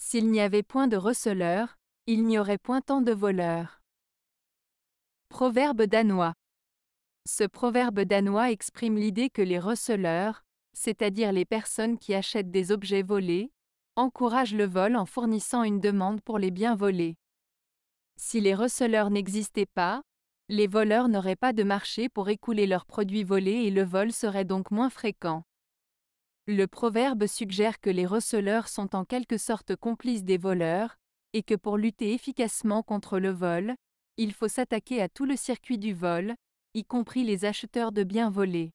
S'il n'y avait point de receleurs, il n'y aurait point tant de voleurs. Proverbe danois. Ce proverbe danois exprime l'idée que les receleurs, c'est-à-dire les personnes qui achètent des objets volés, encouragent le vol en fournissant une demande pour les biens volés. Si les receleurs n'existaient pas, les voleurs n'auraient pas de marché pour écouler leurs produits volés et le vol serait donc moins fréquent. Le proverbe suggère que les receleurs sont en quelque sorte complices des voleurs, et que pour lutter efficacement contre le vol, il faut s'attaquer à tout le circuit du vol, y compris les acheteurs de biens volés.